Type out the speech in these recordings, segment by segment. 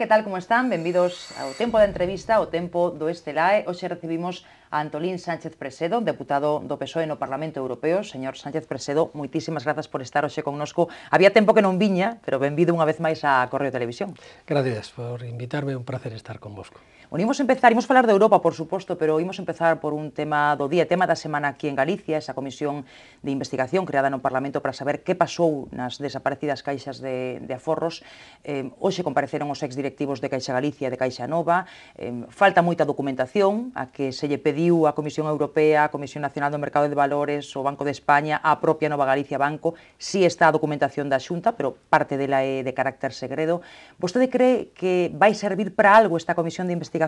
que tal, como están? Benvidos ao tempo da entrevista, ao tempo do Estelae. Hoxe recibimos a Antolín Sánchez Presedo, deputado do PSOE no Parlamento Europeo. Señor Sánchez Presedo, moitísimas grazas por estar hoxe connosco. Había tempo que non viña, pero benvido unha vez máis a Correo Televisión. Gracias por invitarme, un placer estar convosco. Bueno, imos empezar, imos falar de Europa, por suposto, pero imos empezar por un tema do día, tema da semana aquí en Galicia, esa comisión de investigación creada no Parlamento para saber que pasou nas desaparecidas caixas de, de aforros. Eh, hoxe compareceron os exdirectivos de Caixa Galicia e de Caixa Nova. Eh, falta moita documentación a que se lle pediu a Comisión Europea, a Comisión Nacional do Mercado de Valores, o Banco de España, a propia Nova Galicia Banco. Si sí está a documentación da Xunta, pero parte dela é de carácter segredo. Vostede cree que vai servir para algo esta comisión de investigación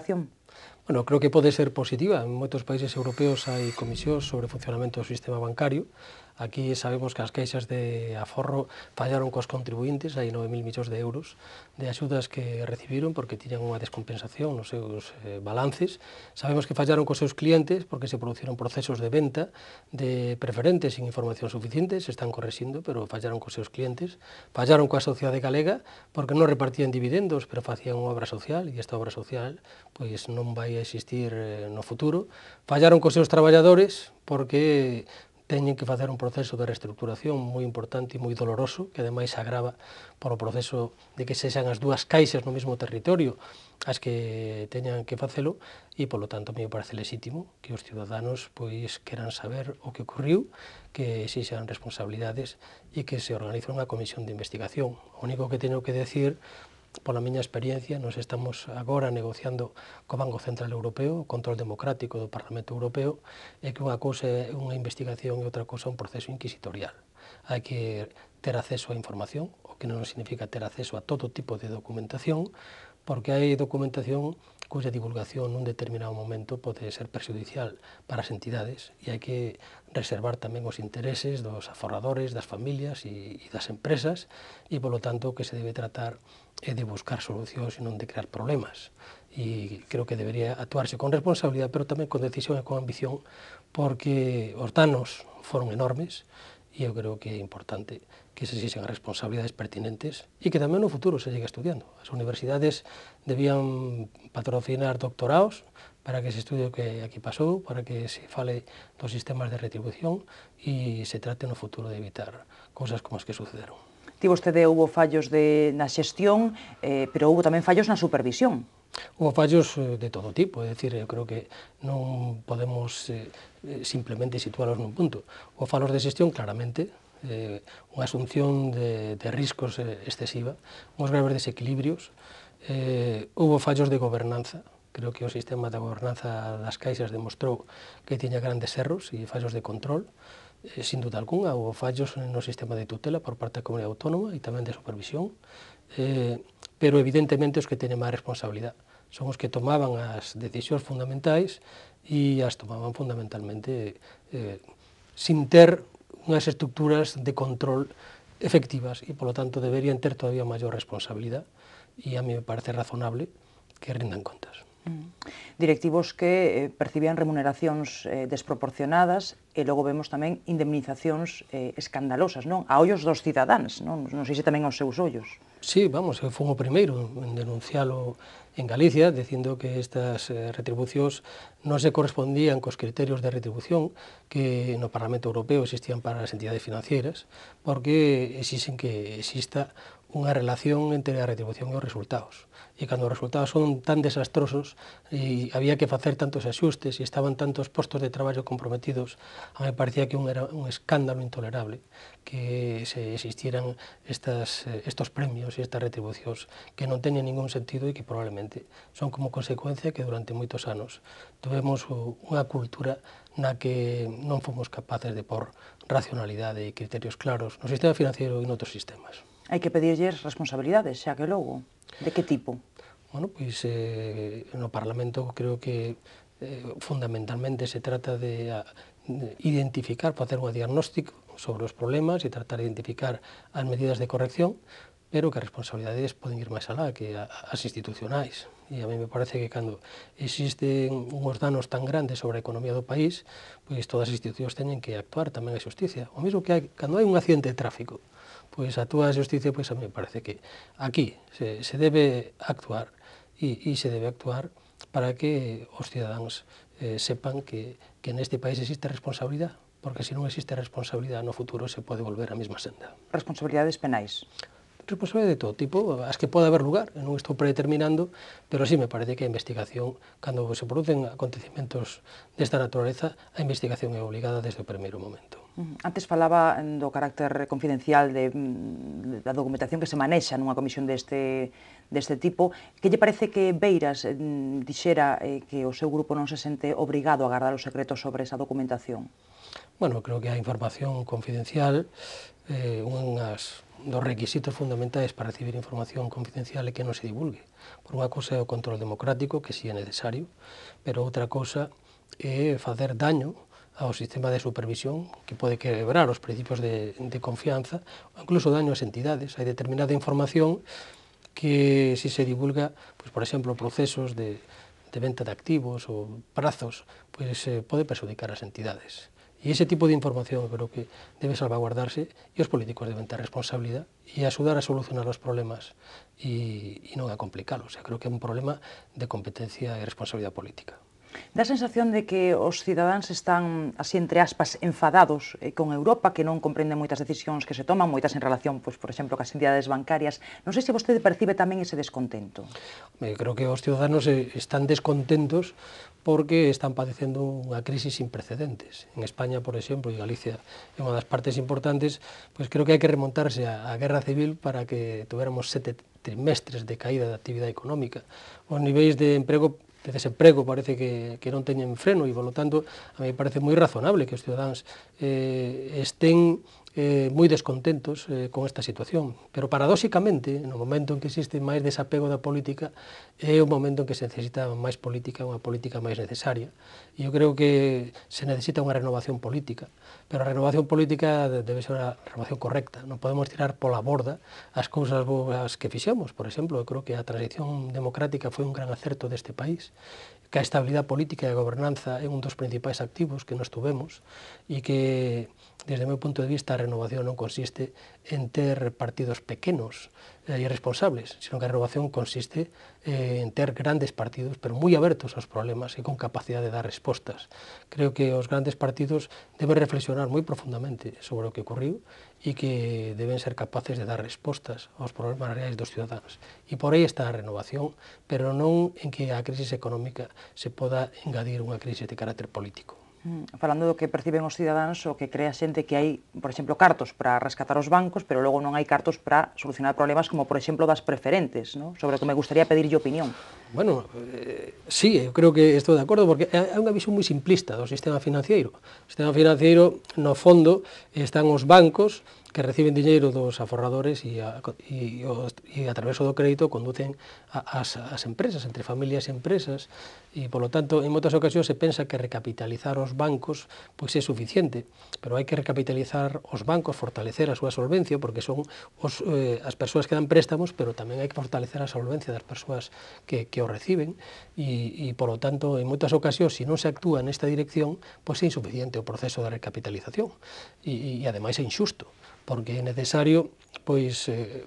Bueno, creo que puede ser positiva. En muchos países europeos hay comisiones sobre funcionamiento del sistema bancario Aquí sabemos que as queixas de aforro fallaron cos contribuintes, hai 9.000 millóns de euros de axudas que recibiron porque tiñan unha descompensación nos seus eh, balances. Sabemos que fallaron cos seus clientes porque se produciron procesos de venta de preferentes sin información suficiente, se están corresindo, pero fallaron cos seus clientes. Fallaron coa sociedade galega porque non repartían dividendos, pero facían unha obra social e esta obra social pois non vai a existir eh, no futuro. Fallaron cos seus traballadores porque teñen que facer un proceso de reestructuración moi importante e moi doloroso, que ademais agrava polo proceso de que sexan as dúas caixas no mesmo territorio as que teñan que facelo e, polo tanto, me parece lexítimo que os ciudadanos pois queran saber o que ocurriu, que sexan responsabilidades e que se organice unha comisión de investigación. O único que teño que decir pola miña experiencia, nos estamos agora negociando co Banco Central Europeo, o control democrático do Parlamento Europeo, e que unha cousa é unha investigación e outra cousa é un proceso inquisitorial. Hai que ter acceso á información, o que non significa ter acceso a todo tipo de documentación, porque hai documentación cuya divulgación nun determinado momento pode ser perjudicial para as entidades e hai que reservar tamén os intereses dos aforradores, das familias e, e das empresas e, polo tanto, que se debe tratar é de buscar solucións e non de crear problemas. E creo que debería actuarse con responsabilidade, pero tamén con decisión e con ambición, porque os danos foron enormes e eu creo que é importante que se xixen as responsabilidades pertinentes e que tamén no futuro se llegue estudiando. As universidades debían patrocinar doctorados para que se estudie o que aquí pasou, para que se fale dos sistemas de retribución e se trate no futuro de evitar cousas como as que sucederon. Ti vostede houbo fallos de, na xestión, eh, pero houbo tamén fallos na supervisión. Houbo fallos eh, de todo tipo, é dicir, eu creo que non podemos eh, eh simplemente situálos nun punto. Houbo fallos de xestión, claramente, eh, unha asunción de, de riscos eh, excesiva, uns graves desequilibrios, eh, houbo fallos de gobernanza, creo que o sistema de gobernanza das caixas demostrou que tiña grandes erros e fallos de control, Eh, sin duda alguna, houve fallos no sistema de tutela por parte da comunidade autónoma e tamén de supervisión, eh, pero evidentemente os que teñen máis responsabilidade son os que tomaban as decisións fundamentais e as tomaban fundamentalmente eh, sin ter unhas estructuras de control efectivas e, polo tanto, deberían ter todavía maior responsabilidade e a mí me parece razonable que rindan contas. Directivos que eh, percibían remuneracións eh, desproporcionadas e logo vemos tamén indemnizacións eh, escandalosas, non? A ollos dos cidadáns, non? Non sei se tamén aos seus ollos. Sí, vamos, eu fui o primeiro en denuncialo en Galicia, dicindo que estas eh, retribucións non se correspondían cos criterios de retribución que no Parlamento Europeo existían para as entidades financieras, porque exixen que exista unha relación entre a retribución e os resultados. E cando os resultados son tan desastrosos e había que facer tantos axustes e estaban tantos postos de traballo comprometidos, a me parecía que un era un escándalo intolerable que se existieran estas, estos premios e estas retribucións que non teñen ningún sentido e que probablemente son como consecuencia que durante moitos anos tuvemos unha cultura na que non fomos capaces de por racionalidade e criterios claros no sistema financiero e noutros sistemas. Hai que pedirlles responsabilidades, xa que logo. De que tipo? Bueno, pois pues, eh, no Parlamento creo que eh, fundamentalmente se trata de, de identificar, facer un diagnóstico sobre os problemas e tratar de identificar as medidas de corrección, pero que as responsabilidades poden ir máis alá que as institucionais. E a mí me parece que cando existen uns danos tan grandes sobre a economía do país, pois todas as institucións teñen que actuar tamén a xusticia. O mesmo que hai, cando hai un accidente de tráfico, pois actúa a justicia, pois a mí me parece que aquí se, se debe actuar e, e se debe actuar para que os cidadáns eh, sepan que, que neste país existe responsabilidade, porque se non existe responsabilidade no futuro se pode volver a mesma senda. Responsabilidades penais? responsabilidade de todo tipo, as que pode haber lugar, non estou predeterminando, pero sí me parece que a investigación, cando se producen acontecimentos desta naturaleza, a investigación é obligada desde o primeiro momento. Antes falaba mm, do carácter confidencial mm, de, da documentación que se manexa nunha comisión deste, deste tipo. Que lle parece que Beiras mm, dixera eh, que o seu grupo non se sente obrigado a guardar o secreto sobre esa documentación? Bueno, creo que a información confidencial eh, unhas dos requisitos fundamentais para recibir información confidencial é que non se divulgue. Por unha cousa é o control democrático, que si é necesario, pero outra cousa é facer daño ao sistema de supervisión que pode quebrar os principios de, de confianza, incluso daño ás entidades. Hai determinada información que si se divulga, pues, por exemplo, procesos de, de venta de activos ou prazos, pues, eh, pode perxudicar as entidades. E ese tipo de información creo que debe salvaguardarse e os políticos deben ter responsabilidade e axudar a solucionar os problemas e, non a complicalos. creo que é un problema de competencia e responsabilidade política. Da sensación de que os cidadáns están, así entre aspas, enfadados eh, con Europa, que non comprenden moitas decisións que se toman, moitas en relación, pois, por exemplo, as entidades bancarias. Non sei se vostede percibe tamén ese descontento. Eu creo que os cidadanos eh, están descontentos porque están padecendo unha crisis sin precedentes. En España, por exemplo, e Galicia é unha das partes importantes, pois creo que hai que remontarse á, á Guerra Civil para que tuviéramos sete trimestres de caída da actividade económica. Os niveis de emprego de desemprego parece que, que non teñen freno e, polo tanto, a mí parece moi razonable que os cidadáns eh, estén eh, moi descontentos eh, con esta situación. Pero paradóxicamente, no momento en que existe máis desapego da política, é o momento en que se necesita máis política, unha política máis necesaria. E eu creo que se necesita unha renovación política. Pero a renovación política debe ser unha renovación correcta. Non podemos tirar pola borda as cousas boas que fixemos. Por exemplo, eu creo que a transición democrática foi un gran acerto deste país que a estabilidade política e a gobernanza é un dos principais activos que nos tuvemos e que, desde o meu punto de vista, a renovación non consiste en ter partidos pequenos, eh, irresponsables, sino que a renovación consiste eh, en ter grandes partidos, pero moi abertos aos problemas e con capacidade de dar respostas. Creo que os grandes partidos deben reflexionar moi profundamente sobre o que ocurriu e que deben ser capaces de dar respostas aos problemas reais dos ciudadanos. E por aí está a renovación, pero non en que a crise económica se poda engadir unha crise de carácter político falando do que perciben os cidadáns o que crea xente que hai, por exemplo, cartos para rescatar os bancos, pero logo non hai cartos para solucionar problemas como, por exemplo, das preferentes, ¿no? sobre o que me gustaría pedirlle opinión. Bueno, eh, sí, eu creo que estou de acordo, porque é unha visión moi simplista do sistema financiero. O sistema financeiro, no fondo, están os bancos, que reciben diñeiro dos aforradores e a, e, o, e a través do crédito conducen a, as, as empresas, entre familias e empresas, e, polo tanto, en moitas ocasións se pensa que recapitalizar os bancos pois é suficiente, pero hai que recapitalizar os bancos, fortalecer a súa solvencia, porque son os, eh, as persoas que dan préstamos, pero tamén hai que fortalecer a solvencia das persoas que, que o reciben, e, e polo tanto, en moitas ocasións, se non se actúa nesta dirección, pois é insuficiente o proceso de recapitalización, e, e, e ademais é injusto, porque é necesario pois eh,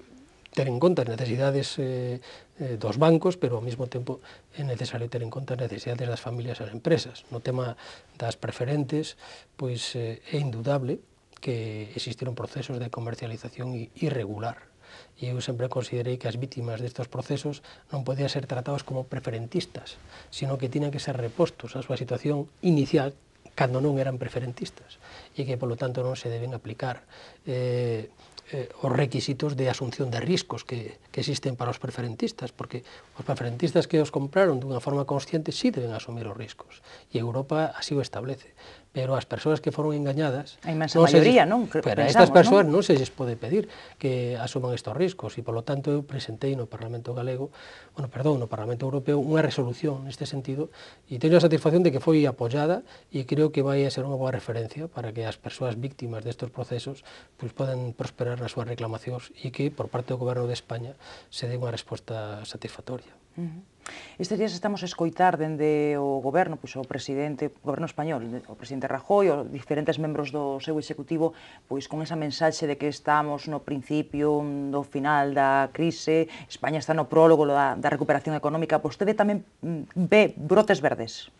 ter en conta as necesidades eh, eh, dos bancos, pero ao mesmo tempo é necesario ter en conta as necesidades das familias e as empresas. No tema das preferentes, pois é indudable que existiron procesos de comercialización irregular. E eu sempre considerei que as vítimas destes procesos non podían ser tratados como preferentistas, sino que tiñan que ser repostos a súa situación inicial cando non eran preferentistas e que, polo tanto, non se deben aplicar eh, eh, os requisitos de asunción de riscos que, que existen para os preferentistas, porque os preferentistas que os compraron dunha forma consciente sí deben asumir os riscos, e Europa así o establece pero as persoas que foron engañadas... A imensa non maioría, se, non? Pero Pensamos, a estas persoas non? non se lles pode pedir que asuman estos riscos e, polo tanto, eu presentei no Parlamento Galego, bueno, perdón, no Parlamento Europeo, unha resolución neste sentido e teño a satisfacción de que foi apoyada e creo que vai a ser unha boa referencia para que as persoas víctimas destes procesos pois, poden prosperar nas súas reclamacións e que, por parte do Goberno de España, se dé unha resposta satisfactoria. Uh -huh. Estes días estamos a escoitar dende o goberno, pois o presidente, o goberno español, o presidente Rajoy, os diferentes membros do seu executivo, pois con esa mensaxe de que estamos no principio do final da crise, España está no prólogo da, da recuperación económica, pois vostede tamén mm, ve brotes verdes?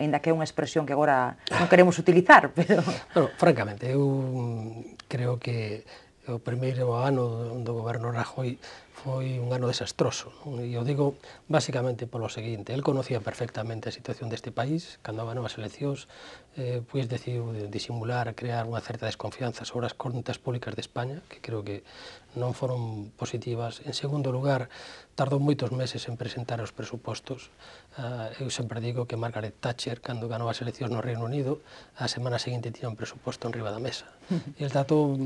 Ainda que é unha expresión que agora non queremos utilizar, pero... Bueno, francamente, eu creo que o primeiro ano do goberno Rajoy foi un ano desastroso. E eu digo basicamente polo seguinte, el conocía perfectamente a situación deste país, cando había novas eleccións, eh, pois decidiu disimular, crear unha certa desconfianza sobre as contas públicas de España, que creo que non foron positivas. En segundo lugar, tardou moitos meses en presentar os presupostos. Uh, eu sempre digo que Margaret Thatcher, cando ganou as eleccións no Reino Unido, a semana seguinte tiña un presuposto en riba da mesa. E -huh. El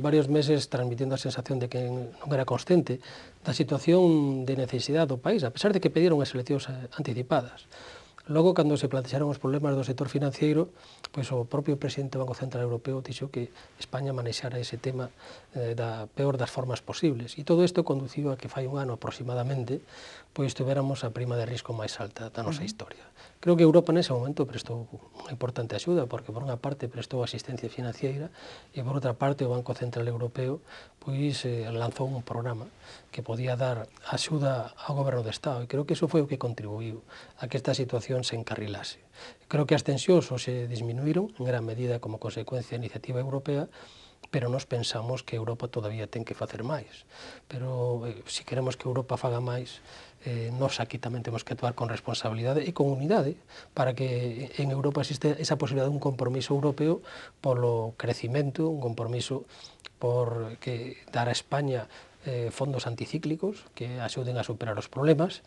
varios meses transmitindo a sensación de que non era consciente da situación de necesidade do país, a pesar de que pediron as eleccións eh, anticipadas. Logo, cando se plantexaron os problemas do sector financiero, pois o propio presidente do Banco Central Europeo dixo que España manexara ese tema eh, da peor das formas posibles. E todo isto conduciu a que fai un ano aproximadamente pois tuveramos a prima de risco máis alta da nosa uh -huh. historia. Creo que Europa nese momento prestou unha importante axuda, porque por unha parte prestou asistencia financiera e por outra parte o Banco Central Europeo pois eh, lanzou un programa que podía dar axuda ao goberno do Estado e creo que iso foi o que contribuiu a que esta situación se encarrilase. Creo que as tensións se disminuíron en gran medida como consecuencia da iniciativa europea pero nos pensamos que Europa todavía ten que facer máis. Pero eh, se si queremos que Europa faga máis, eh, nos aquí tamén temos que actuar con responsabilidade e con unidade para que en Europa existe esa posibilidad de un compromiso europeo polo crecimento, un compromiso por que dar a España eh, fondos anticíclicos que axuden a superar os problemas,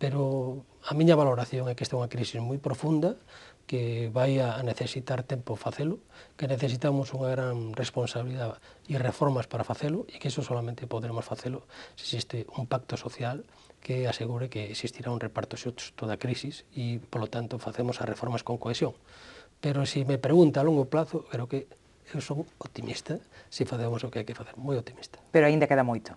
pero a miña valoración é que esta é unha crisis moi profunda, que vai a necesitar tempo facelo, que necesitamos unha gran responsabilidade e reformas para facelo e que iso solamente poderemos facelo se existe un pacto social que asegure que existirá un reparto xusto da crisis e, polo tanto, facemos as reformas con cohesión. Pero se me pregunta a longo plazo, creo que eu son optimista se facemos o que hai que facer, moi optimista. Pero aínda queda moito.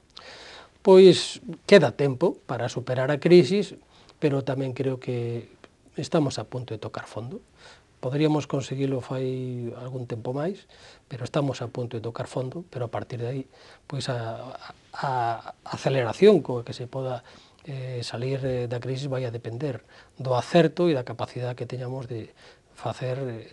Pois queda tempo para superar a crisis, pero tamén creo que estamos a punto de tocar fondo. Poderíamos conseguilo fai algún tempo máis, pero estamos a punto de tocar fondo, pero a partir de aí, pois a, a, a aceleración coa que se poda eh, salir eh, da crisis vai a depender do acerto e da capacidade que teñamos de facer eh,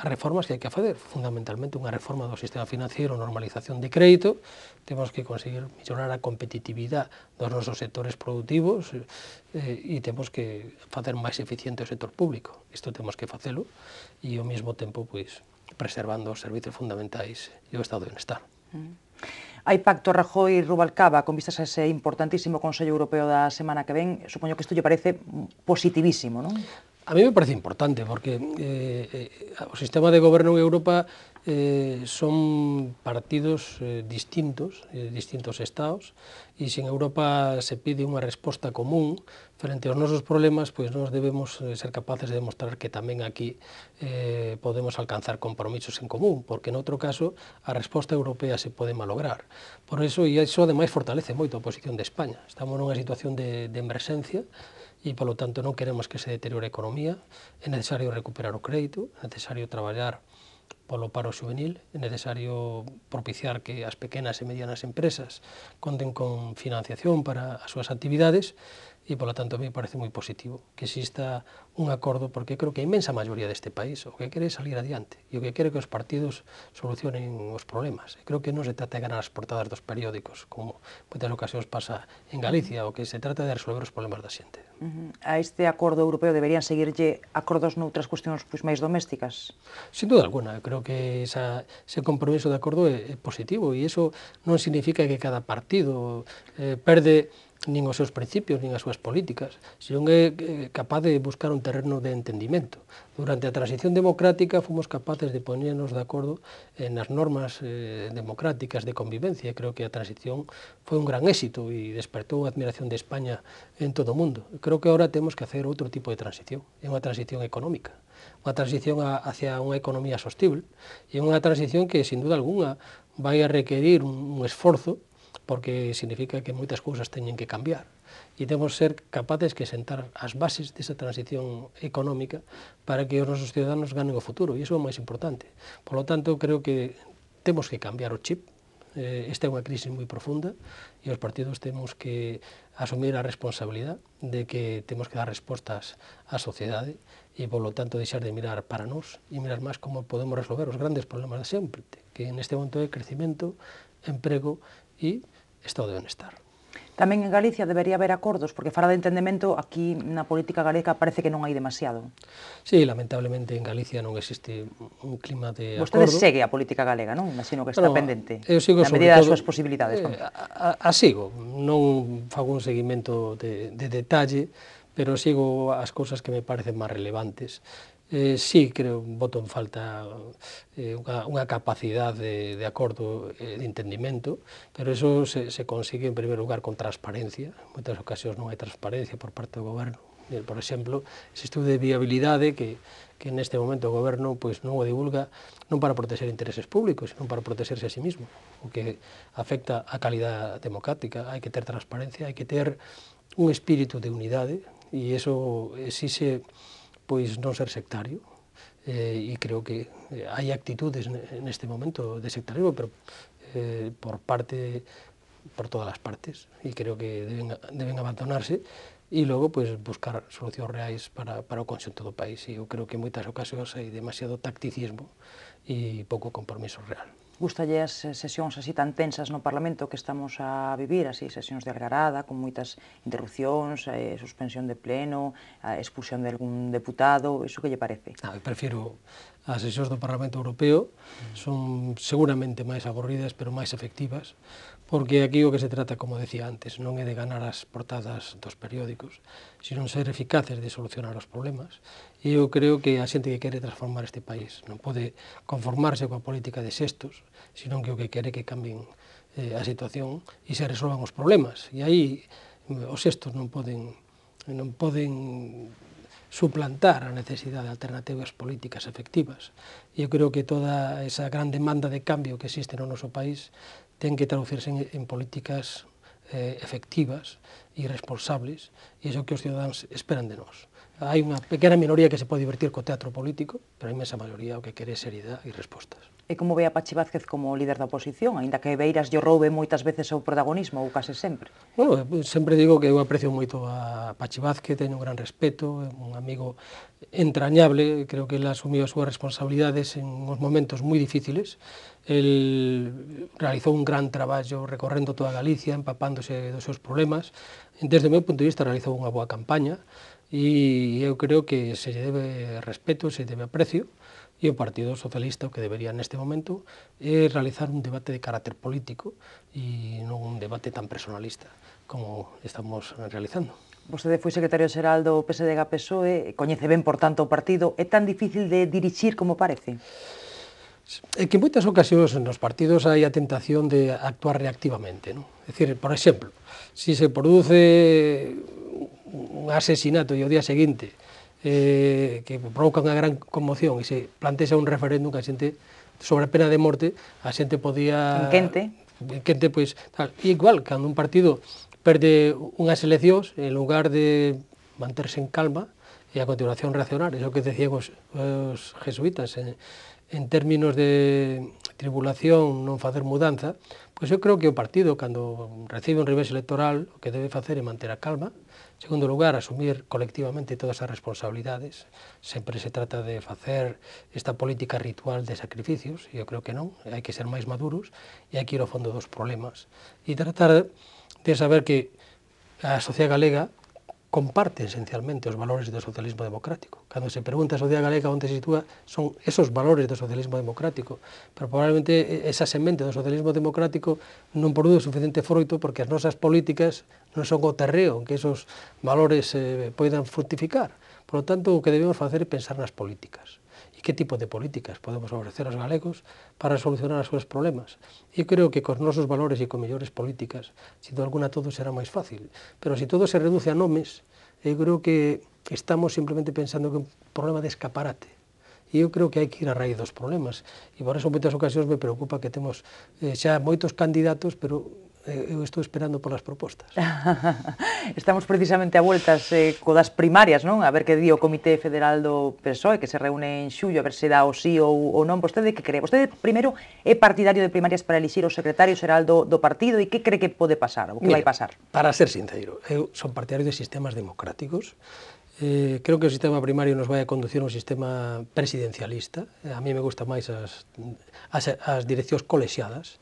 as reformas que hai que fazer, fundamentalmente unha reforma do sistema financiero, normalización de crédito, temos que conseguir mellorar a competitividade dos nosos sectores productivos eh, e temos que facer máis eficiente o sector público. Isto temos que facelo e ao mesmo tempo pois, preservando os servizos fundamentais e o estado de bienestar. Mm. Hai pacto Rajoy Rubalcaba con vistas a ese importantísimo Consello Europeo da semana que ven. Supoño que isto lle parece positivísimo, non? a mí me parece importante, porque eh, eh, o sistema de goberno en Europa eh, son partidos eh, distintos, eh, distintos estados, e se en Europa se pide unha resposta común frente aos nosos problemas, pois nós debemos eh, ser capaces de demostrar que tamén aquí eh, podemos alcanzar compromisos en común, porque noutro caso a resposta europea se pode malograr. Por iso, e iso ademais fortalece moito a posición de España. Estamos nunha situación de, de emerxencia, e, polo tanto, non queremos que se deteriore a economía, é necesario recuperar o crédito, é necesario traballar polo paro juvenil, é necesario propiciar que as pequenas e medianas empresas conten con financiación para as súas actividades e, polo tanto, me parece moi positivo que exista un acordo, porque creo que a imensa maioría deste país o que quere é salir adiante e o que quere que os partidos solucionen os problemas. E creo que non se trata de ganar as portadas dos periódicos, como moitas ocasións pasa en Galicia, o que se trata de resolver os problemas da xente. Uh -huh. A este acordo europeo deberían seguirlle acordos noutras cuestións pois, máis domésticas? Sin duda alguna, creo que esa, ese compromiso de acordo é, é positivo e iso non significa que cada partido eh, perde nin os seus principios, nin as súas políticas, senón é capaz de buscar un terreno de entendimento. Durante a transición democrática fomos capaces de ponernos de acordo nas normas eh, democráticas de convivencia. Creo que a transición foi un gran éxito e despertou a admiración de España en todo o mundo. Creo que agora temos que hacer outro tipo de transición, é unha transición económica unha transición hacia unha economía sostible e unha transición que, sin duda alguna, vai a requerir un esforzo porque significa que moitas cousas teñen que cambiar e temos ser capaces que sentar as bases desa transición económica para que os nosos ciudadanos ganen o futuro, e iso é o máis importante. Por lo tanto, creo que temos que cambiar o chip, eh, esta é unha crise moi profunda e os partidos temos que asumir a responsabilidade de que temos que dar respostas á sociedade e, polo tanto, deixar de mirar para nós e mirar máis como podemos resolver os grandes problemas de sempre, que neste momento é crecimento, emprego e estado de benestar. Tamén en Galicia debería haber acordos, porque fará de entendemento aquí na política galega parece que non hai demasiado. Sí, lamentablemente en Galicia non existe un clima de acordo. Vostede segue a política galega, non? Imagino que está bueno, pendente. Eu sigo na medida das súas posibilidades. Eh, a, a, a sigo, non fago un seguimento de, de detalle, pero sigo as cousas que me parecen máis relevantes eh, sí, creo, voto en falta eh, unha, unha capacidade de, de acordo e eh, de entendimento, pero eso se, se consigue en primeiro lugar con transparencia, en moitas ocasións non hai transparencia por parte do goberno, por exemplo, ese estudo de viabilidade que, que neste momento o goberno pois, non o divulga non para proteger intereses públicos, senón para protegerse a sí mismo, o que afecta a calidad democrática. Hai que ter transparencia, hai que ter un espírito de unidade, e iso exixe pois non ser sectario, eh, e creo que eh, hai actitudes neste momento de sectarismo, pero eh, por parte por todas as partes e creo que deben, deben abandonarse e logo pues, pois, buscar solucións reais para, para o conxunto do país. E eu creo que en moitas ocasións hai demasiado tacticismo e pouco compromiso real gustalle as sesións así tan tensas no Parlamento que estamos a vivir, así sesións de algarada, con moitas interrupcións, eh, suspensión de pleno, a expulsión de algún deputado, iso que lle parece? Ah, prefiro as sesións do Parlamento Europeo son seguramente máis aburridas, pero máis efectivas, porque aquí o que se trata, como decía antes, non é de ganar as portadas dos periódicos, sino ser eficaces de solucionar os problemas. E eu creo que a xente que quere transformar este país non pode conformarse coa política de xestos, sino que o que quere que cambien eh, a situación e se resolvan os problemas. E aí mm, os xestos non poden non poden suplantar a necesidade de alternativas políticas efectivas. E eu creo que toda esa gran demanda de cambio que existe no noso país ten que traducirse en, en políticas eh, efectivas e responsables, e iso que os cidadáns esperan de nós. Hai unha pequena minoría que se pode divertir co teatro político, pero a inmensa maioría o que quere é seriedade e respostas. E como ve a Pachi Vázquez como líder da oposición, aínda que Beiras lle roube moitas veces o protagonismo, ou case sempre? Bueno, sempre digo que eu aprecio moito a Pachi Vázquez, teño un gran respeto, é un amigo entrañable, creo que ele asumiu as súas responsabilidades en uns momentos moi difíciles, el realizou un gran traballo recorrendo toda Galicia, empapándose dos seus problemas, desde o meu punto de vista realizou unha boa campaña, e eu creo que se lle debe respeto, se lle debe aprecio, e o Partido Socialista o que debería neste momento é realizar un debate de carácter político e non un debate tan personalista como estamos realizando. Vostede foi secretario xeral do PSDG PSOE, coñece ben, por tanto, o partido. É tan difícil de dirixir como parece? É que en moitas ocasións nos partidos hai a tentación de actuar reactivamente. Non? É dicir, por exemplo, se si se produce un asesinato e o día seguinte eh, que provocan a gran conmoción e se plantexa un referéndum que a xente sobre a pena de morte, a xente podía... En quente. En quente, pois, tal. E igual, cando un partido perde unhas eleccións, en lugar de manterse en calma, e a continuación reaccionar, é o que decían os, os jesuitas, en, en términos de tribulación, non facer mudanza, pois eu creo que o partido, cando recibe un revés electoral, o que debe facer é manter a calma, Segundo lugar, asumir colectivamente todas as responsabilidades. Sempre se trata de facer esta política ritual de sacrificios, eu creo que non, hai que ser máis maduros e hai que ir ao fondo dos problemas. E tratar de saber que a sociedade galega comparte esencialmente os valores do socialismo democrático. Cando se pregunta a sociedade galega onde se sitúa, son esos valores do socialismo democrático. Pero probablemente esa semente do socialismo democrático non produce suficiente froito porque as nosas políticas non son o terreo en que esos valores eh, poidan fructificar. Por lo tanto, o que debemos facer é pensar nas políticas e que tipo de políticas podemos ofrecer aos galegos para solucionar os seus problemas. Eu creo que cos nosos valores e con mellores políticas, se todo alguna todo será máis fácil, pero se todo se reduce a nomes, eu creo que estamos simplemente pensando que é un problema de escaparate, E eu creo que hai que ir a raíz dos problemas. E por eso, en moitas ocasións, me preocupa que temos eh, xa moitos candidatos, pero Eh, eu estou esperando polas propostas. Estamos precisamente a vueltas eh, co das primarias, non? A ver que di o Comité Federal do PSOE, que se reúne en xullo, a ver se dá o sí ou, ou non. Vostede que cree? Vostede, primeiro, é partidario de primarias para elixir o secretario xeral do, do partido e que cree que pode pasar, ou que Mira, vai pasar? Para ser sincero, eu son partidario de sistemas democráticos, Eh, creo que o sistema primario nos vai a conducir a un sistema presidencialista. A mí me gusta máis as, as, as direccións colexiadas.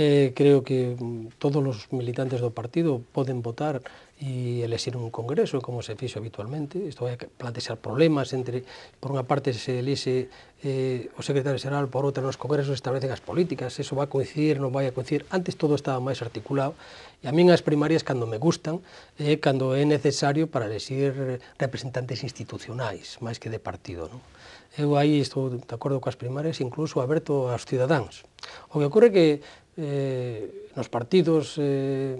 Eh, creo que mm, todos los militantes do partido poden votar e elexir un congreso, como se fixo habitualmente. Isto vai plantexar problemas entre, por unha parte, se elixe eh, o secretario xeral, por outra, nos congresos establecen as políticas, eso va a coincidir, non vai a coincidir. Antes todo estaba máis articulado, e a min as primarias cando me gustan, eh, cando é necesario para elexir representantes institucionais, máis que de partido. Non? Eu aí estou de acordo coas primarias, incluso aberto aos cidadáns. O que ocorre que eh, nos partidos eh,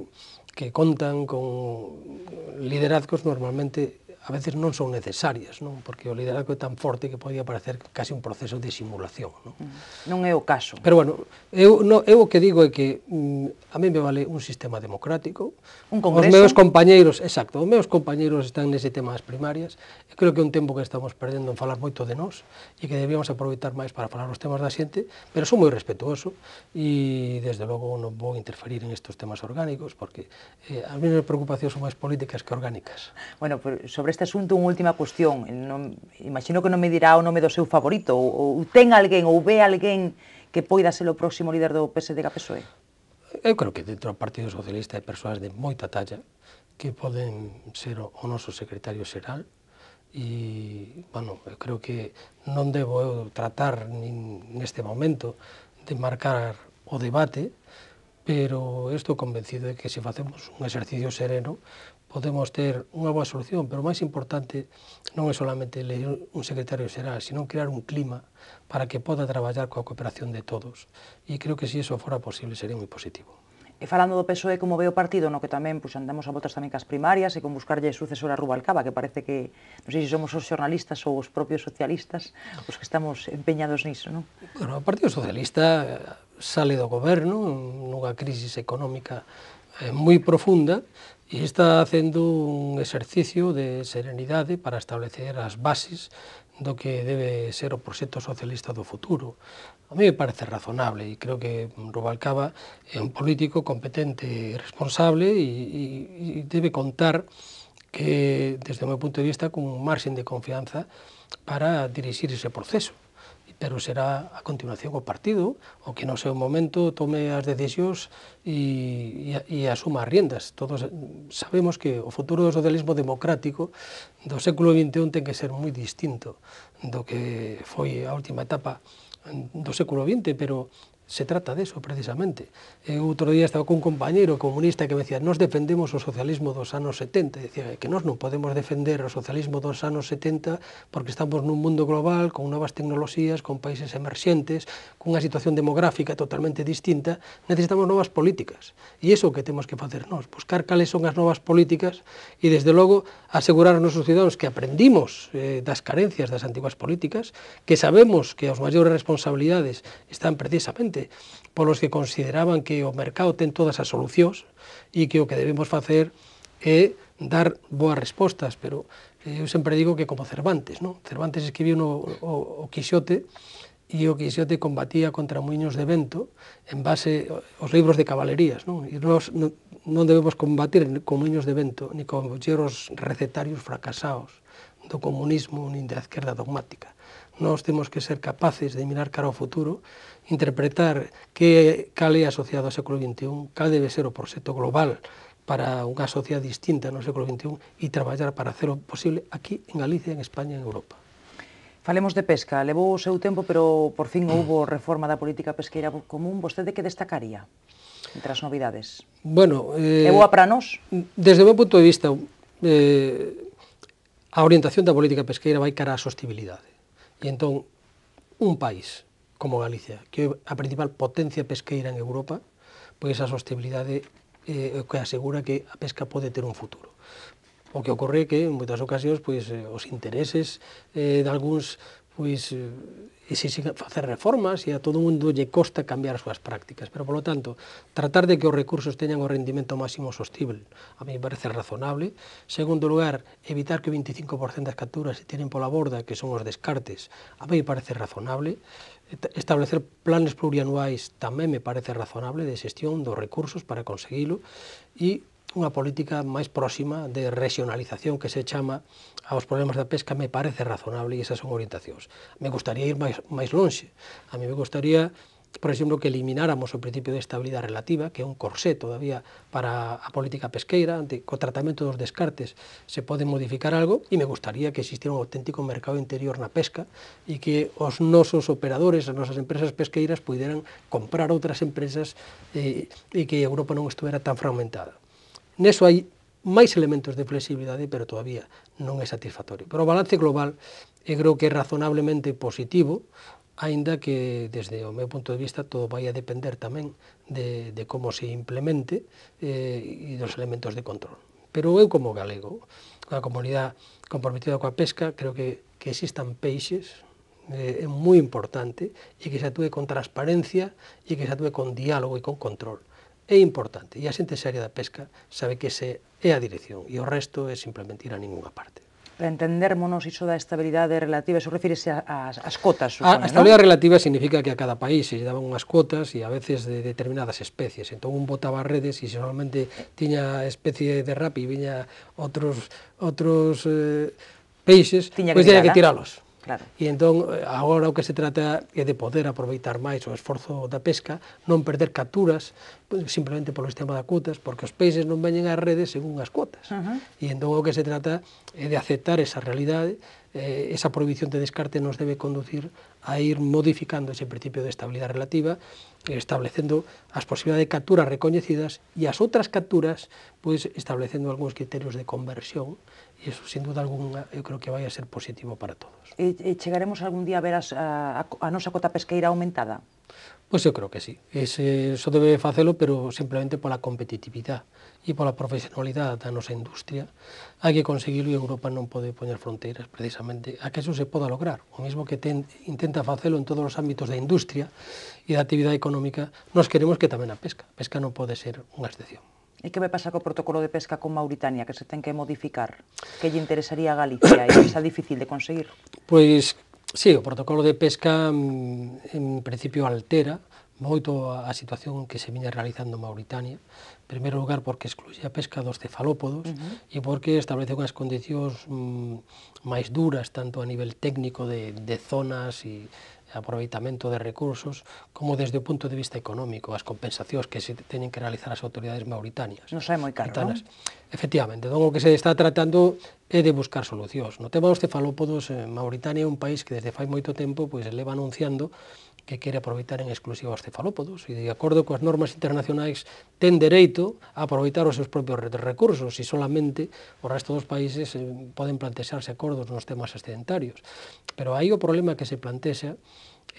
que contan con liderazgos normalmente a veces non son necesarias, non? Porque o liderazgo é tan forte que podía parecer casi un proceso de simulación, non? Mm. Non é o caso. Pero bueno, eu, no, eu o que digo é que mm, a mí me vale un sistema democrático. Un congreso. Os meus compañeiros, exacto, os meus compañeiros están nese tema das primarias. E creo que é un tempo que estamos perdendo en falar moito de nós e que debíamos aproveitar máis para falar os temas da xente, pero son moi respetuoso e desde logo non vou interferir en estes temas orgánicos porque eh, as minhas preocupacións son máis políticas que orgánicas. Bueno, pero sobre sobre este asunto unha última cuestión. Eh, non, imagino que non me dirá o nome do seu favorito, ou, ou ten alguén, ou ve alguén que poida ser o próximo líder do PSD PSOE? Eu creo que dentro do Partido Socialista hai persoas de moita talla que poden ser o, o noso secretario xeral, e, bueno, eu creo que non debo eu tratar nin neste momento de marcar o debate, pero estou convencido de que se facemos un exercicio sereno, podemos ter unha boa solución, pero o máis importante non é solamente elegir un secretario xeral, senón crear un clima para que poda traballar coa cooperación de todos. E creo que se iso fora posible sería moi positivo. E falando do PSOE, como ve o partido, no que tamén pues, andamos a votas tamén cas primarias e con buscarlle sucesora a Rubalcaba, que parece que, non sei se somos os xornalistas ou os propios socialistas os que estamos empeñados niso, non? Bueno, o Partido Socialista sale do goberno nunha crisis económica é eh, moi profunda e está facendo un exercicio de serenidade para establecer as bases do que debe ser o proxecto socialista do futuro. A mí me parece razonable e creo que Rubalcaba é un político competente e responsable e, e, e debe contar que, desde o meu punto de vista, con un marxen de confianza para dirixir ese proceso pero será a continuación o partido o que no seu momento tome as decisións e, e, asuma as riendas. Todos sabemos que o futuro do socialismo democrático do século XXI ten que ser moi distinto do que foi a última etapa do século XX, pero Se trata de eso, precisamente. Eh, outro día estaba cun compañeiro comunista que me decía nos defendemos o socialismo dos anos 70. E decía que nós non podemos defender o socialismo dos anos 70 porque estamos nun mundo global, con novas tecnoloxías, con países emerxentes, cunha situación demográfica totalmente distinta. Necesitamos novas políticas. E iso que temos que facer nós, buscar cales son as novas políticas e, desde logo, asegurar aos nosos cidadãos que aprendimos eh, das carencias das antiguas políticas, que sabemos que as maiores responsabilidades están precisamente precisamente polos que consideraban que o mercado ten todas as solucións e que o que debemos facer é dar boas respostas, pero eh, eu sempre digo que como Cervantes, non? Cervantes escribiu no, o, o Quixote e o Quixote combatía contra muiños de vento en base aos eh, libros de cabalerías, non? E nós non, debemos combatir con muiños de vento, ni con xeros recetarios fracasados do comunismo nin da esquerda dogmática. Nós temos que ser capaces de mirar cara ao futuro interpretar que cal é asociado ao século XXI, cal debe ser o proxecto global para unha sociedade distinta no século XXI e traballar para hacer o posible aquí en Galicia, en España, en Europa. Falemos de pesca. Levou o seu tempo, pero por fin houbo reforma da política pesqueira común. Vostede que destacaría entre as novidades? Bueno, eh, é boa para nós? Desde o meu punto de vista, eh, a orientación da política pesqueira vai cara á sostibilidade. E entón, un país como Galicia, que é a principal potencia pesqueira en Europa, pois a sostenibilidade eh, que asegura que a pesca pode ter un futuro. O que ocorre que, en moitas ocasións, pois, eh, os intereses eh, de algúns pois eh, exixen facer reformas e a todo mundo lle costa cambiar as súas prácticas. Pero, polo tanto, tratar de que os recursos teñan o rendimento máximo sostible a mí me parece razonable. Segundo lugar, evitar que o 25% das capturas se tiren pola borda, que son os descartes, a mí me parece razonable establecer planes plurianuais tamén me parece razonable de xestión dos recursos para conseguilo e unha política máis próxima de regionalización que se chama aos problemas da pesca me parece razonable e esas son orientacións. Me gustaría ir máis, máis longe. A mí me gustaría por exemplo, que elimináramos o principio de estabilidade relativa, que é un corsé todavía para a política pesqueira, ante co tratamento dos descartes se pode modificar algo, e me gustaría que existira un auténtico mercado interior na pesca e que os nosos operadores, as nosas empresas pesqueiras, puderan comprar outras empresas e, eh, e que a Europa non estuvera tan fragmentada. Neso hai máis elementos de flexibilidade, pero todavía non é satisfactorio. Pero o balance global eu eh, creo que é razonablemente positivo, ainda que desde o meu punto de vista todo vai a depender tamén de, de como se implemente eh, e dos elementos de control. Pero eu como galego, a comunidade comprometida coa pesca, creo que, que existan peixes, eh, é moi importante, e que se atúe con transparencia, e que se atúe con diálogo e con control. É importante, e a xente seria da pesca sabe que se é a dirección, e o resto é simplemente ir a ninguna parte para entendermonos iso da estabilidade relativa, iso refírese ás cotas, supone, a, a estabilidade ¿no? relativa significa que a cada país se lle daban unhas cotas e a veces de determinadas especies, entón un botaba redes e se normalmente tiña especie de rap e viña outros outros eh, peixes, pois que, pues, tiña que pois tiralos. Claro. E entón, eh, agora o que se trata é de poder aproveitar máis o esforzo da pesca, non perder capturas simplemente polo sistema da cuotas, porque os peixes non veñen ás redes según as cuotas. Uh -huh. E entón o que se trata é de aceptar esa realidade, eh, esa prohibición de descarte nos debe conducir a ir modificando ese principio de estabilidade relativa, establecendo as posibilidades de capturas recoñecidas e as outras capturas, pois, pues, establecendo algúns criterios de conversión E iso, sin duda alguna, eu creo que vai a ser positivo para todos. E, e chegaremos algún día a ver as, a, a nosa cota pesqueira aumentada? Pois eu creo que sí. Ese, eh, eso debe facelo, pero simplemente pola competitividade e pola profesionalidade da nosa industria. Hai que conseguirlo e Europa non pode poñer fronteiras precisamente a que eso se poda lograr. O mismo que ten, intenta facelo en todos os ámbitos da industria e da actividade económica, nos queremos que tamén a pesca. A pesca non pode ser unha excepción. E que vai pasar co protocolo de pesca con Mauritania, que se ten que modificar? Que lle interesaría a Galicia e que xa difícil de conseguir? Pois, sí, o protocolo de pesca mm, en principio altera moito a situación que se viña realizando en Mauritania, en primeiro lugar porque excluía a pesca dos cefalópodos uh -huh. e porque establece unhas condicións mm, máis duras tanto a nivel técnico de, de zonas e aproveitamento de recursos, como desde o punto de vista económico, as compensacións que se teñen que realizar as autoridades mauritanias. Non sei moi caro, non? Efectivamente, don entón, o que se está tratando é de buscar solucións. No tema dos cefalópodos, eh, Mauritania é un país que desde fai moito tempo pois leva anunciando que quere aproveitar en exclusiva os cefalópodos e de acordo coas normas internacionais ten dereito a aproveitar os seus propios recursos e solamente o resto dos países eh, poden plantexarse acordos nos temas excedentarios. Pero aí o problema que se plantexa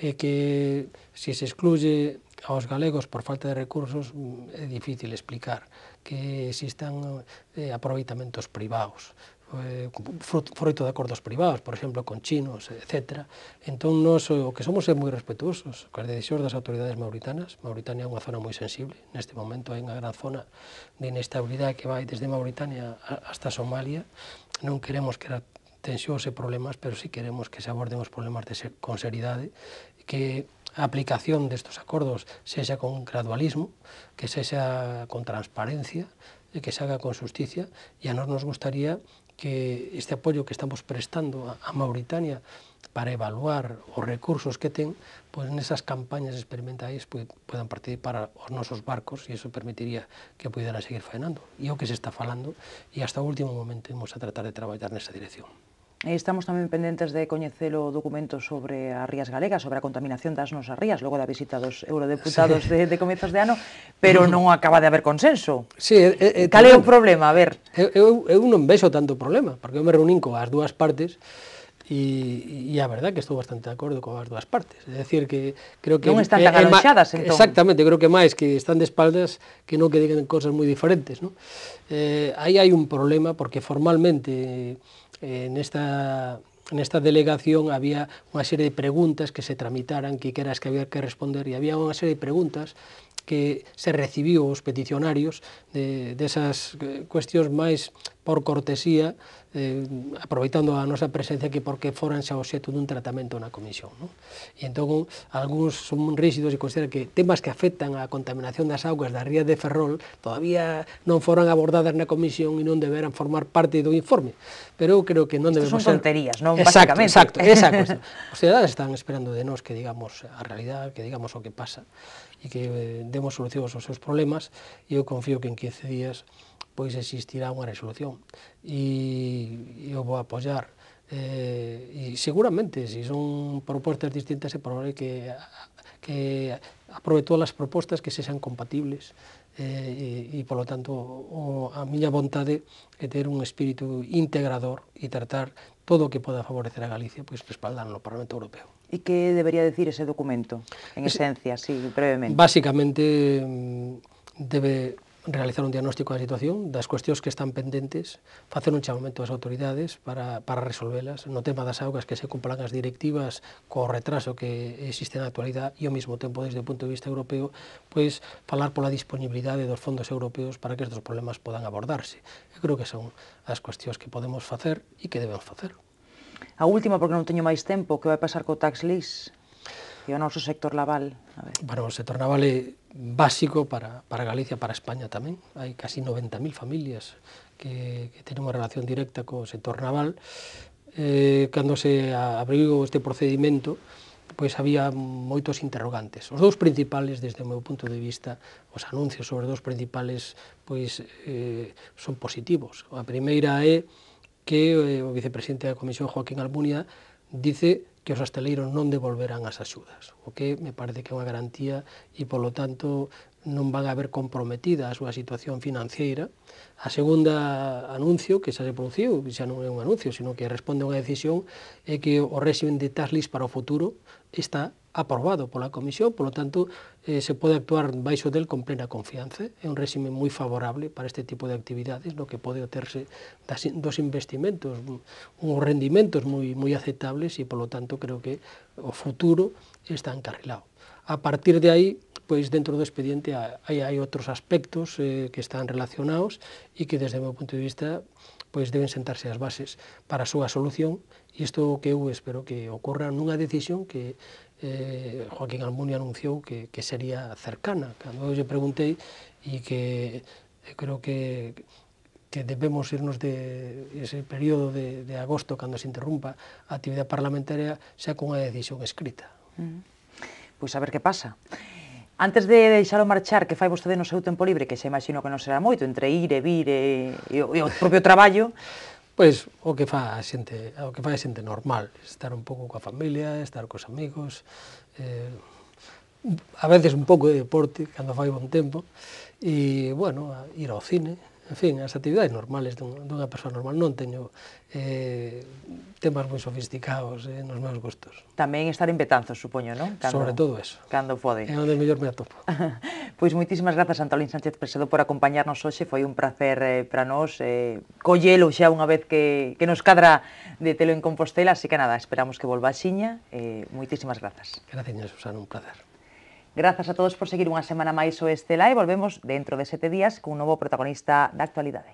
é que se se excluye aos galegos por falta de recursos mm, é difícil explicar que existan eh, aproveitamentos privados. Eh, froito de acordos privados, por exemplo, con chinos, etc. Entón, nos o que somos é moi respetuosos coas decisións das autoridades mauritanas. Mauritania é unha zona moi sensible. Neste momento hai unha gran zona de inestabilidade que vai desde Mauritania hasta Somalia. Non queremos crear tensións e problemas, pero sí queremos que se aborden os problemas de ser, con seriedade e que a aplicación destos acordos sexa con gradualismo, que sexa con transparencia e que se haga con justicia e a nos nos gustaría que este apoio que estamos prestando a, Mauritania para evaluar os recursos que ten, pois nesas campañas experimentais pois, podan participar os nosos barcos e iso permitiría que poderan seguir faenando. E o que se está falando e hasta o último momento imos a tratar de traballar nesa dirección. Eh, estamos tamén pendentes de coñecer o documento sobre as rías galegas, sobre a contaminación das nosas rías, logo da visita dos eurodeputados sí. de, de comezos de ano, pero non acaba de haber consenso. Sí, eh, eh, Cal é o problema? A ver. Eu, eu, eu non vexo tanto problema, porque eu me reunín as dúas partes e, e a verdad que estou bastante de acordo coas dúas partes. É decir, que creo que... Non están tan aloxadas, entón. Exactamente, creo que máis que están de espaldas que non que digan cosas moi diferentes. ¿no? Eh, aí hai un problema porque formalmente eh, nesta nesta delegación había unha serie de preguntas que se tramitaran que que que había que responder e había unha serie de preguntas que se recibiu os peticionarios de, desas eh, cuestións máis por cortesía, eh, aproveitando a nosa presencia que porque foran xa obxeto dun tratamento na comisión. Non? E entón, algúns son rígidos e consideran que temas que afectan a contaminación das augas da ría de Ferrol todavía non foran abordadas na comisión e non deberan formar parte do informe. Pero eu creo que non debemos son ser... tonterías, non? Exacto, exacto, exacto. Os cidadanes están esperando de nós que digamos a realidade, que digamos o que pasa e que eh, demos solucións aos seus problemas e eu confío que en 15 días pois existirá unha resolución e eu vou apoiar eh, e seguramente se son propostas distintas é probable que que aprove todas as propostas que sexan compatibles eh, e, e polo tanto, o, a miña vontade é ter un espírito integrador e tratar todo o que poda favorecer a Galicia, pois respaldar no Parlamento Europeo. E que debería decir ese documento, en es, esencia, así brevemente? Básicamente, mm, debe realizar un diagnóstico da situación, das cuestións que están pendentes, facer un chamamento ás autoridades para, para resolvelas. No tema das augas que se cumplan as directivas co retraso que existe na actualidade e ao mesmo tempo desde o punto de vista europeo, pois falar pola disponibilidade dos fondos europeos para que estes problemas podan abordarse. Eu creo que son as cuestións que podemos facer e que debemos facer. A última, porque non teño máis tempo, que vai pasar co tax lease? o noso sector naval? A ver. Bueno, o sector naval é básico para, para Galicia, para España tamén. Hai casi 90.000 familias que, que ten unha relación directa co sector naval. Eh, cando se abriu este procedimento, pois había moitos interrogantes. Os dous principales, desde o meu punto de vista, os anuncios sobre os dous principales pois eh, son positivos. A primeira é que eh, o vicepresidente da Comisión, Joaquín Almunia, dice que os hosteleiros non devolverán as axudas, o que me parece que é unha garantía e, polo tanto, non van a ver comprometida a súa situación financeira. A segunda anuncio, que xa se produciu, xa non é un anuncio, sino que responde a unha decisión, é que o régimen de tax para o futuro está aprobado pola Comisión, polo tanto, eh, se pode actuar baixo del con plena confianza. É un régimen moi favorable para este tipo de actividades, no que pode obterse das, dos investimentos, uns rendimentos moi, moi aceptables e, polo tanto, creo que o futuro está encarrilado. A partir de aí, pois dentro do expediente hai, hai outros aspectos eh, que están relacionados e que desde o meu punto de vista pois deben sentarse as bases para a súa solución e isto o que eu espero que ocorra nunha decisión que eh, Joaquín Almunia anunciou que, que sería cercana. Cando eu lle preguntei e que eu eh, creo que que debemos irnos de ese período de, de agosto, cando se interrumpa a actividade parlamentaria, xa con decisión escrita. Mm. Pois pues a ver que pasa. Antes de deixalo marchar, que fai vostede no seu tempo libre, que xa imagino que non será moito, entre ir e vir e, e, e o propio traballo, Pois o que fa a xente, o que fa a xente normal, estar un pouco coa familia, estar cos amigos, eh, a veces un pouco de deporte, cando fai bon tempo, e, bueno, ir ao cine, en fin, as actividades normales dunha, dunha persoa normal. Non teño eh, temas moi sofisticados eh, nos meus gustos. Tamén estar en Betanzos, supoño, non? Cando, Sobre todo eso. Cando pode. É onde mellor me atopo. pois moitísimas grazas, Antolín Sánchez Presedo, por acompañarnos hoxe. Foi un placer eh, para nós eh, collelo xa unha vez que, que nos cadra de Telo en Compostela. Así que nada, esperamos que volva a Xiña. Eh, moitísimas grazas. Gracias, Susana, un placer. Grazas a todos por seguir unha semana máis o Estela e volvemos dentro de sete días cun novo protagonista da actualidade.